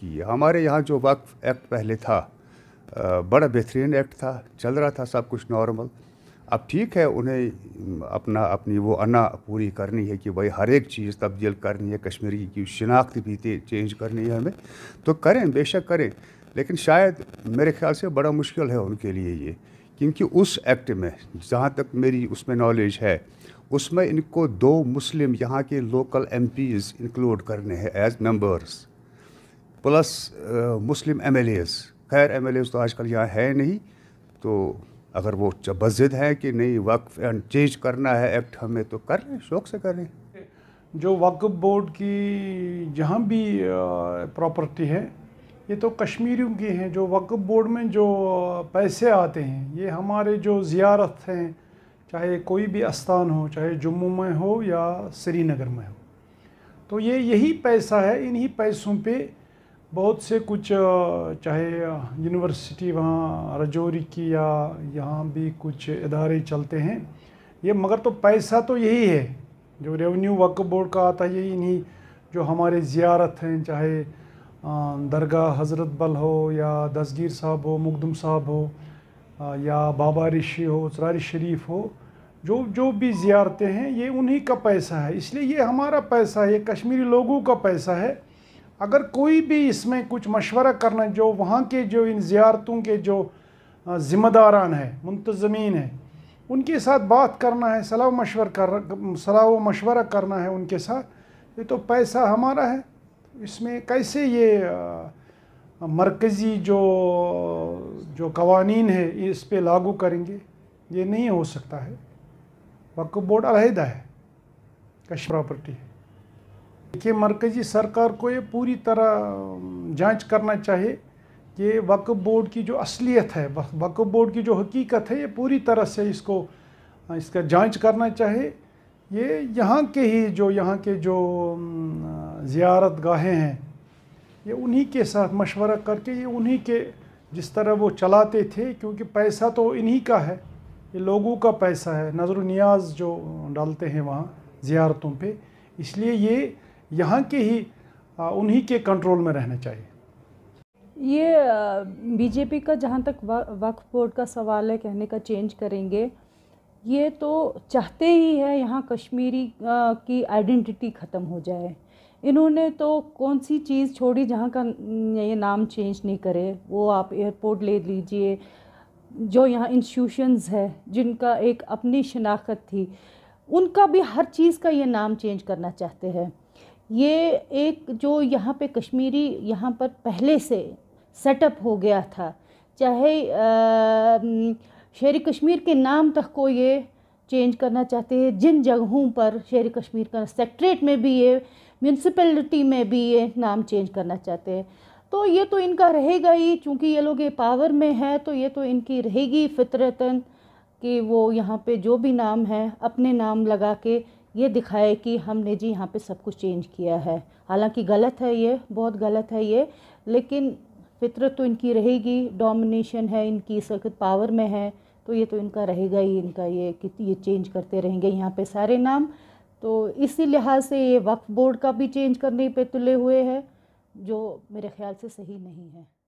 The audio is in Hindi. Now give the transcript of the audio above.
किए हमारे यहाँ जो वक्फ एक्ट पहले था बड़ा बेहतरीन एक्ट था चल रहा था सब कुछ नॉर्मल अब ठीक है उन्हें अपना अपनी वो अना पूरी करनी है कि भाई हर एक चीज़ तब्दील करनी है कश्मीरी की शिनाख्त भी चेंज करनी है हमें तो करें बेशक करें लेकिन शायद मेरे ख्याल से बड़ा मुश्किल है उनके लिए ये क्योंकि उस एक्ट में जहाँ तक मेरी उसमें नॉलेज है उसमें इनको दो मुस्लिम यहाँ के लोकल पीज़ इंक्लूड करने हैं एज मेम्बर्स प्लस मुस्लिम एम एल खैर एम तो आजकल यहाँ है नहीं तो अगर वो बजिद हैं कि नहीं वक्फ एंड चेंज करना है एक्ट हमें तो कर रहे शौक से कर रहे जो वक्फ बोर्ड की जहाँ भी प्रॉपर्टी है ये तो कश्मीरियों की हैं जो वक्फ बोर्ड में जो पैसे आते हैं ये हमारे जो ज़ियारत हैं चाहे कोई भी अस्थान हो चाहे जम्मू में हो या श्रीनगर में हो तो ये यही पैसा है इन्हीं पैसों पे बहुत से कुछ चाहे यूनिवर्सिटी वहाँ रजौरी की या यहाँ भी कुछ इदारे चलते हैं ये मगर तो पैसा तो यही है जो रेवेन्यू वक्फ बोर्ड का आता है यही नहीं जो हमारे ज़ियारत हैं चाहे दरगाह हज़रत बल हो या दसगीर साहब हो मुखदम साहब हो या बाबा ऋषि हो सरार शरीफ हो जो जो भी ज़ियारतें हैं ये उन्हीं का पैसा है इसलिए ये हमारा पैसा है ये कश्मीरी लोगों का पैसा है अगर कोई भी इसमें कुछ मशवरा करना जो वहाँ के जो इन ज़्यारतों के जो ज़िम्मेदारान है मुंतज़मीन है उनके साथ बात करना है सलाह मशवर कर सलाह व मशवरा करना है उनके साथ ये तो पैसा हमारा है इसमें कैसे ये मरकज़ी जो जो कवानीन है इस पर लागू करेंगे ये नहीं हो सकता है वक्फ बोर्ड अलहदा है कश प्रॉपर्टी है देखिए मरकज़ी सरकार को ये पूरी तरह जांच करना चाहिए कि वक्फ बोर्ड की जो असलियत है वक्फ बोर्ड की जो हकीकत है ये पूरी तरह से इसको इसका जांच करना चाहिए ये यहाँ के ही जो यहाँ के जो ज़ियारत गाहें हैं ये उन्हीं के साथ मशवरा करके ये उन्हीं के जिस तरह वो चलाते थे क्योंकि पैसा तो इन्हीं का है ये लोगों का पैसा है नजर नियाज जो डालते हैं वहाँ ज़ियारतों पे इसलिए ये यहाँ के ही उन्हीं के कंट्रोल में रहना चाहिए ये बीजेपी का जहाँ तक वक्फ बोर्ड का सवाल है कहने का चेंज करेंगे ये तो चाहते ही है यहाँ कश्मीरी की आइडेंटिटी ख़त्म हो जाए इन्होंने तो कौन सी चीज़ छोड़ी जहाँ का ये नाम चेंज नहीं करे वो आप एयरपोर्ट ले लीजिए जो यहाँ इंस्टीट्यूशंस है जिनका एक अपनी शनाख्त थी उनका भी हर चीज़ का ये नाम चेंज करना चाहते हैं ये एक जो यहाँ पे कश्मीरी यहाँ पर पहले से सेटअप हो गया था चाहे शेर कश्मीर के नाम तक को ये चेंज करना चाहते हैं जिन जगहों पर शेर कश्मीर का सेक्ट्रेट में भी ये म्यूनसिपलिटी में भी ये नाम चेंज करना चाहते हैं तो ये तो इनका रहेगा ही चूँकि ये लोग ये पावर में है तो ये तो इनकी रहेगी फितरतन कि वो यहाँ पे जो भी नाम है अपने नाम लगा के ये दिखाए कि हमने जी यहाँ पे सब कुछ चेंज किया है हालांकि गलत है ये बहुत गलत है ये लेकिन फितरत तो इनकी रहेगी डोमिनेशन है इनकी इस वक्त पावर में है तो ये तो इनका रहेगा ही इनका ये कि ये चेंज करते रहेंगे यहाँ पे सारे नाम तो इसी लिहाज से ये वक्फ बोर्ड का भी चेंज करने पे तुले हुए हैं जो मेरे ख्याल से सही नहीं है